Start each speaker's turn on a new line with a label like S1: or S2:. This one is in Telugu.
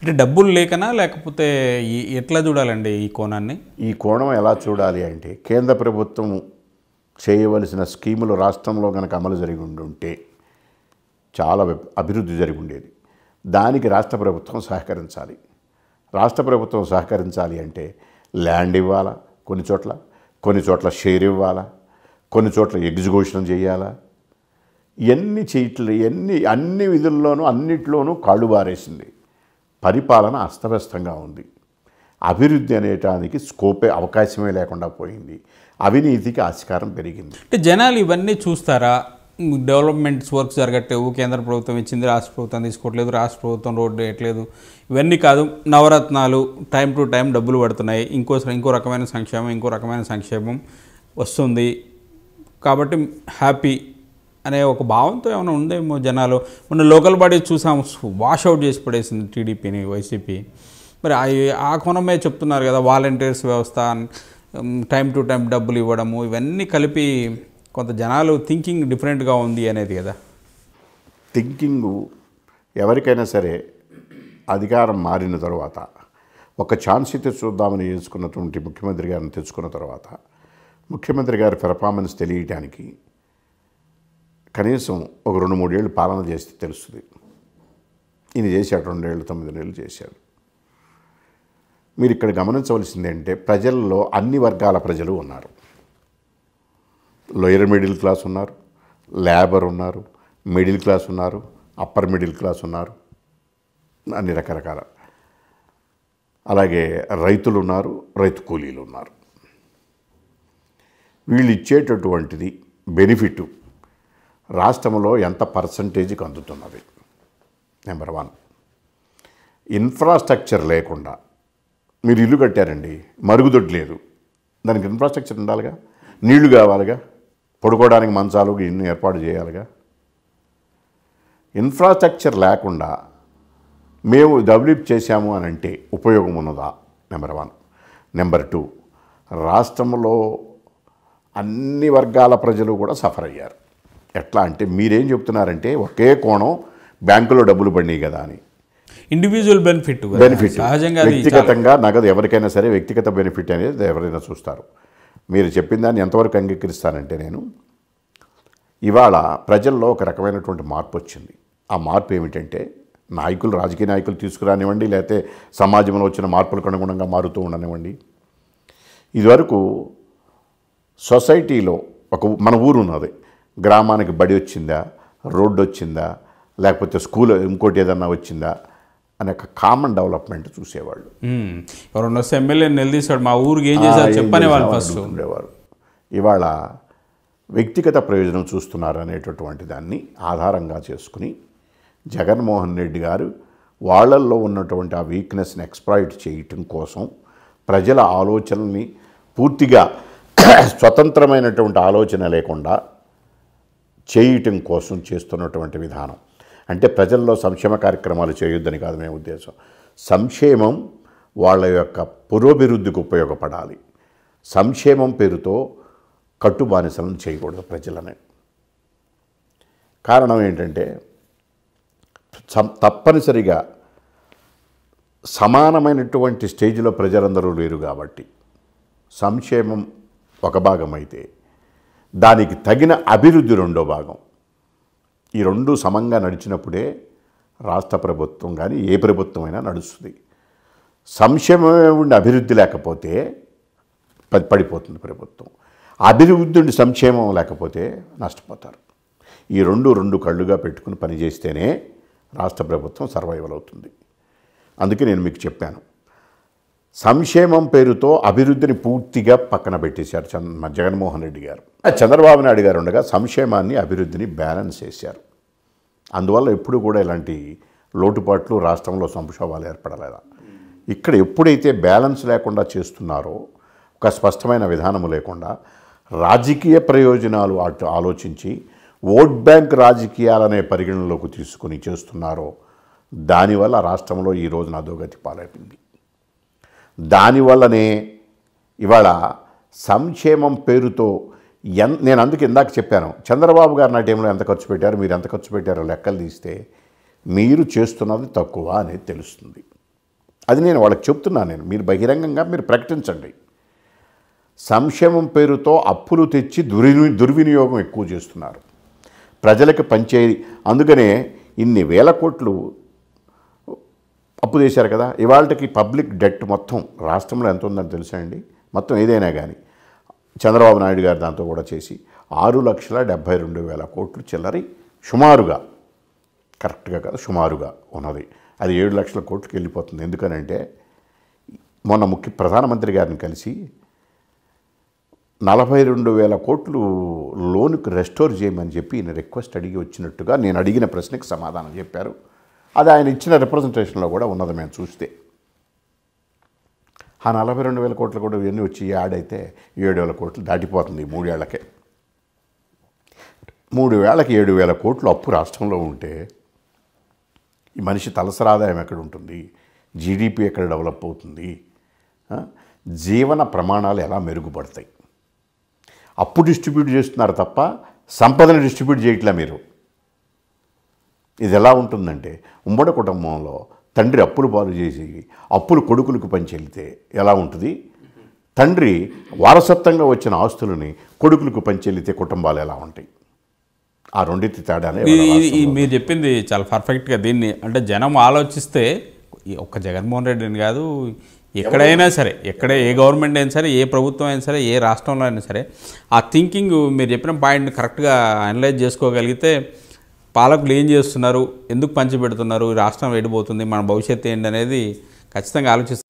S1: అంటే డబ్బులు లేకనా లేకపోతే ఎట్లా చూడాలండి ఈ కోణాన్ని ఈ కోణం ఎలా చూడాలి అంటే కేంద్ర ప్రభుత్వం చేయవలసిన స్కీములు రాష్ట్రంలో కనుక అమలు జరిగి ఉంటే చాలా అభివృద్ధి జరిగి ఉండేది దానికి రాష్ట్ర ప్రభుత్వం సహకరించాలి రాష్ట్ర ప్రభుత్వం సహకరించాలి అంటే ల్యాండ్ ఇవ్వాలా కొన్ని చోట్ల కొన్ని చోట్ల షేర్ ఇవ్వాలా కొన్ని చోట్ల ఎగ్జిక్యూషన్ చేయాలా ఇవన్నీ చేయట్లే ఎన్ని అన్ని విధుల్లోనూ అన్నిట్లోనూ కాళ్ళు బారేసింది పరిపాలన అస్తవ్యస్తంగా ఉంది అభివృద్ధి అనేటానికి స్కోపే అవకాశమే లేకుండా పోయింది అవినీతికి ఆస్కారం పెరిగింది
S2: అంటే జనాలు ఇవన్నీ చూస్తారా డెవలప్మెంట్స్ వర్క్స్ జరగట్లేవు కేంద్ర ప్రభుత్వం ఇచ్చింది రాష్ట్ర ప్రభుత్వం తీసుకోవట్లేదు రాష్ట్ర ప్రభుత్వం రోడ్డు వేయట్లేదు ఇవన్నీ కాదు నవరత్నాలు టైం టు టైం డబ్బులు పడుతున్నాయి ఇంకో ఇంకో రకమైన సంక్షేమం ఇంకో రకమైన సంక్షేమం వస్తుంది కాబట్టి హ్యాపీ అనే ఒక భావంతో ఏమైనా ఉందేమో జనాలు మొన్న లోకల్ బాడీ చూసాము వాషౌట్ చేసి పడేసింది టీడీపీని వైసీపీ మరి ఆ కోణమే చెప్తున్నారు కదా వాలంటీర్స్ వ్యవస్థ టైం టు టైం డబ్బులు ఇవ్వడము ఇవన్నీ కలిపి కొంత జనాలు థింకింగ్ డిఫరెంట్గా ఉంది అనేది కదా
S1: థింకింగ్ ఎవరికైనా సరే అధికారం మారిన తర్వాత ఒక ఛాన్స్ అయితే చూద్దామని చేసుకున్నటువంటి ముఖ్యమంత్రి గారిని తెచ్చుకున్న తర్వాత ముఖ్యమంత్రి గారి పెర్ఫార్మెన్స్ తెలియటానికి కనీసం ఒక రెండు మూడేళ్ళు పాలన చేస్తే తెలుస్తుంది ఈయన చేశాడు రెండేళ్ళు తొమ్మిది నెలలు చేశాడు మీరు ఇక్కడ గమనించవలసింది ఏంటంటే ప్రజల్లో అన్ని వర్గాల ప్రజలు ఉన్నారు లోయర్ మిడిల్ క్లాస్ ఉన్నారు లేబర్ ఉన్నారు మిడిల్ క్లాస్ ఉన్నారు అప్పర్ మిడిల్ క్లాస్ ఉన్నారు అన్ని రకరకాల అలాగే రైతులు ఉన్నారు రైతు కూలీలు ఉన్నారు వీళ్ళు ఇచ్చేటటువంటిది బెనిఫిట్ రాష్ట్రంలో ఎంత పర్సంటేజ్కి అందుతున్నది నెంబర్ వన్ ఇన్ఫ్రాస్ట్రక్చర్ లేకుండా మీరు ఇల్లు కట్టారండి మరుగుదొడ్డు లేదు దానికి ఇన్ఫ్రాస్ట్రక్చర్ ఉండాలిగా నీళ్లు కావాలిగా పడుకోవడానికి మంచాలు ఇన్ని ఏర్పాటు చేయాలిగా ఇన్ఫ్రాస్ట్రక్చర్ లేకుండా మేము డెవలప్ చేశాము అని అంటే ఉపయోగం ఉన్నదా నెంబర్ వన్ నెంబర్ టూ రాష్ట్రంలో అన్ని వర్గాల ప్రజలు కూడా సఫర్ అయ్యారు ఎట్లా అంటే మీరేం చెప్తున్నారంటే ఒకే కోణం బ్యాంకులో డబ్బులు పడినాయి కదా అని
S2: ఇండివిజువల్ బెనిఫిట్ బెనిఫిట్ వ్యక్తిగతంగా
S1: నగదు ఎవరికైనా సరే వ్యక్తిగత బెనిఫిట్ అనేది ఎవరైనా చూస్తారు మీరు చెప్పిన దాన్ని ఎంతవరకు అంగీకరిస్తానంటే నేను ఇవాళ ప్రజల్లో ఒక రకమైనటువంటి మార్పు వచ్చింది ఆ మార్పు ఏమిటంటే నాయకులు రాజకీయ నాయకులు తీసుకురానివ్వండి లేకపోతే సమాజంలో వచ్చిన మార్పులకు అనుగుణంగా మారుతూ ఉండనివ్వండి ఇదివరకు సొసైటీలో ఒక మన ఊరు ఉన్నది గ్రామానికి బడి వచ్చిందా రోడ్డు వచ్చిందా లేకపోతే స్కూల్ ఇంకోటి ఏదన్నా వచ్చిందా అనే ఒక కామన్ డెవలప్మెంట్ చూసేవాళ్ళు
S2: ఎవరన్నా వస్తే ఎమ్మెల్యే నిలదీశాడు మా ఊరికి ఏం చేశారు చెప్పనే వాళ్ళు
S1: ఉండేవారు ఇవాళ వ్యక్తిగత ప్రయోజనం చూస్తున్నారు అనేటటువంటి దాన్ని ఆధారంగా చేసుకుని జగన్మోహన్ రెడ్డి గారు వాళ్ళల్లో ఉన్నటువంటి ఆ వీక్నెస్ని ఎక్స్ప్లాయిట్ చేయటం కోసం ప్రజల ఆలోచనల్ని పూర్తిగా స్వతంత్రమైనటువంటి ఆలోచన లేకుండా చేయటం కోసం చేస్తున్నటువంటి విధానం అంటే ప్రజల్లో సంక్షేమ కార్యక్రమాలు చేయొద్దని కాదు మేము ఉద్దేశం సంక్షేమం వాళ్ళ యొక్క పురోభివృద్ధికి ఉపయోగపడాలి సంక్షేమం పేరుతో కట్టుబానిసలను చేయకూడదు ప్రజలని కారణం ఏంటంటే తప్పనిసరిగా సమానమైనటువంటి స్టేజ్లో ప్రజలందరూ లేరు కాబట్టి సంక్షేమం ఒక భాగం అయితే దానికి తగిన అభివృద్ధి రెండో భాగం ఈ రెండు సమంగా నడిచినప్పుడే రాష్ట్ర ప్రభుత్వం కానీ ఏ ప్రభుత్వమైనా నడుస్తుంది సంక్షేమమే ఉండి అభివృద్ధి లేకపోతే పడిపోతుంది ప్రభుత్వం అభివృద్ధి ఉండి సంక్షేమం లేకపోతే నష్టపోతారు ఈ రెండు రెండు కళ్ళుగా పెట్టుకుని పనిచేస్తేనే రాష్ట్ర ప్రభుత్వం సర్వైవల్ అవుతుంది అందుకే నేను మీకు చెప్పాను సంక్షేమం పేరుతో అభివృద్ధిని పూర్తిగా పక్కన పెట్టేశారు చంద్ర జగన్మోహన్ రెడ్డి గారు చంద్రబాబు నాయుడు గారు ఉండగా సంక్షేమాన్ని అభివృద్ధిని బ్యాలెన్స్ చేశారు అందువల్ల ఎప్పుడు కూడా ఇలాంటి లోటుపాట్లు రాష్ట్రంలో సంక్షోభాలు ఏర్పడలేదా ఇక్కడ ఎప్పుడైతే బ్యాలెన్స్ లేకుండా చేస్తున్నారో ఒక స్పష్టమైన విధానము లేకుండా రాజకీయ ప్రయోజనాలు అటు ఆలోచించి ఓట్ బ్యాంక్ రాజకీయాలనే పరిగణనలోకి తీసుకుని చేస్తున్నారో దానివల్ల రాష్ట్రంలో ఈ రోజున అధోగతి పాలైపోయింది దానివల్లనే ఇవాళ సంక్షేమం పేరుతో ఎన్ నేను అందుకు ఇందాక చెప్పాను చంద్రబాబు గారు నా టైంలో ఎంత ఖర్చు పెట్టారు మీరు ఎంత ఖర్చు పెట్టారో లెక్కలు తీస్తే మీరు చేస్తున్నది తక్కువ అనేది తెలుస్తుంది అది నేను వాళ్ళకి చెప్తున్నాను నేను మీరు బహిరంగంగా మీరు ప్రకటించండి సంక్షేమం పేరుతో అప్పులు తెచ్చి దుర్వి దుర్వినియోగం ఎక్కువ చేస్తున్నారు ప్రజలకు పంచే అందుకనే ఇన్ని వేల కోట్లు అప్పు చేశారు కదా ఇవాళకి పబ్లిక్ డెట్ మొత్తం రాష్ట్రంలో ఎంత ఉందని తెలుసా అండి మొత్తం ఏదైనా కానీ చంద్రబాబు నాయుడు గారు దాంతో కూడా చేసి ఆరు లక్షల డెబ్భై రెండు వేల కోట్లు చిల్లరి సుమారుగా కరెక్ట్గా కదా సుమారుగా ఉన్నది అది ఏడు లక్షల కోట్లకి వెళ్ళిపోతుంది ఎందుకనంటే మొన్న ముఖ్య ప్రధానమంత్రి గారిని కలిసి నలభై రెండు వేల కోట్లు లోనుకు రెస్టోర్ చేయమని చెప్పి ఈయన రిక్వెస్ట్ అడిగి వచ్చినట్టుగా నేను అడిగిన ప్రశ్నకు సమాధానం చెప్పారు అది ఆయన ఇచ్చిన రిప్రజెంటేషన్లో కూడా ఉన్నది మేము చూస్తే ఆ నలభై రెండు వేల కోట్లు కూడా ఇవన్నీ వచ్చి అయితే ఏడు వేల కోట్లు దాటిపోతుంది ఈ మూడేళ్లకే మూడు వేలకి ఏడు వేల కోట్లు అప్పు రాష్ట్రంలో ఉంటే ఈ మనిషి తలసరి ఆదాయం ఎక్కడ ఉంటుంది జీడిపి ఎక్కడ డెవలప్ అవుతుంది జీవన ప్రమాణాలు ఎలా మెరుగుపడతాయి అప్పు డిస్ట్రిబ్యూట్ చేస్తున్నారు తప్ప సంపదను డిస్ట్రిబ్యూట్ చేయట్లే మీరు ఇది ఎలా ఉంటుందంటే ఉమ్మడి కుటుంబంలో తండ్రి అప్పులు పాలు చేసి అప్పులు కొడుకులకు పంచెళ్తే ఎలా ఉంటుంది తండ్రి వారసత్వంగా వచ్చిన ఆస్తులని కొడుకులకు పంచెళ్తే కుటుంబాలు ఎలా ఉంటాయి ఆ రెండింటి తేడానే
S2: మీరు చెప్పింది చాలా పర్ఫెక్ట్గా దీన్ని అంటే జనం ఆలోచిస్తే ఒక్క జగన్మోహన్ రెడ్డిని కాదు ఎక్కడైనా సరే ఎక్కడ ఏ గవర్నమెంట్ అయినా సరే ఏ ప్రభుత్వం అయినా సరే ఏ రాష్ట్రంలో అయినా సరే ఆ థింకింగ్ మీరు చెప్పిన పాయింట్ని కరెక్ట్గా అనలైజ్ చేసుకోగలిగితే పాలకులు ఏం చేస్తున్నారు ఎందుకు పంచిపెడుతున్నారు రాష్ట్రం వెళ్ళిపోతుంది మన భవిష్యత్తు ఏంటి అనేది ఖచ్చితంగా ఆలోచిస్తారు